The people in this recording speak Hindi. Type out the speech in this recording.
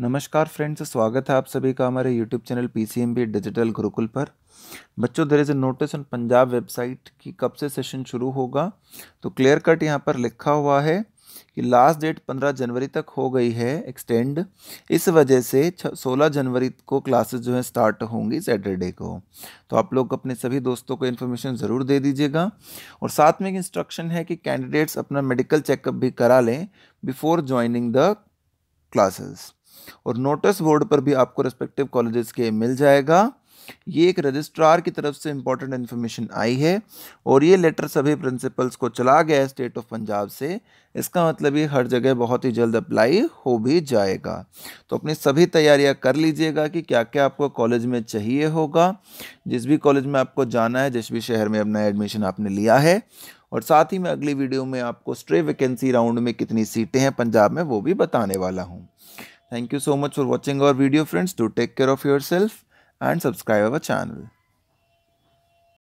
नमस्कार फ्रेंड्स स्वागत है आप सभी का हमारे YouTube channel P C M B digital Gurukul पर बच्चों there is a notice on Punjab website कि कब से सेशन शुरू होगा तो क्लियर कट यहाँ पर लिखा हुआ है कि लास्ट डेट पंद्रह जनवरी तक हो गई है एक्सटेंड इस वजह से सोलह जनवरी को क्लासेस जो है स्टार्ट होंगी सैटरडे को तो आप लोग अपने सभी दोस्तों को इन्फॉर्मेशन ज़रूर दे दीजिएगा और साथ में एक इंस्ट्रक्शन है कि कैंडिडेट्स अपना मेडिकल चेकअप भी करा लें बिफोर ज्वाइनिंग द क्लासेस और नोटिस बोर्ड पर भी आपको रेस्पेक्टिव कॉलेजेस के मिल जाएगा ये एक रजिस्ट्रार की तरफ से इंपॉर्टेंट इन्फॉर्मेशन आई है और ये लेटर सभी प्रिंसिपल्स को चला गया है स्टेट ऑफ पंजाब से इसका मतलब ये हर जगह बहुत ही जल्द अप्लाई हो भी जाएगा तो अपनी सभी तैयारियां कर लीजिएगा कि क्या क्या आपको कॉलेज में चाहिए होगा जिस भी कॉलेज में आपको जाना है जिस भी शहर में अपना एडमिशन आपने लिया है और साथ ही मैं अगली वीडियो में आपको स्ट्रे वैकेंसी राउंड में कितनी सीटें हैं पंजाब में वो भी बताने वाला हूँ Thank you so much for watching our video friends. Do take care of yourself and subscribe our channel.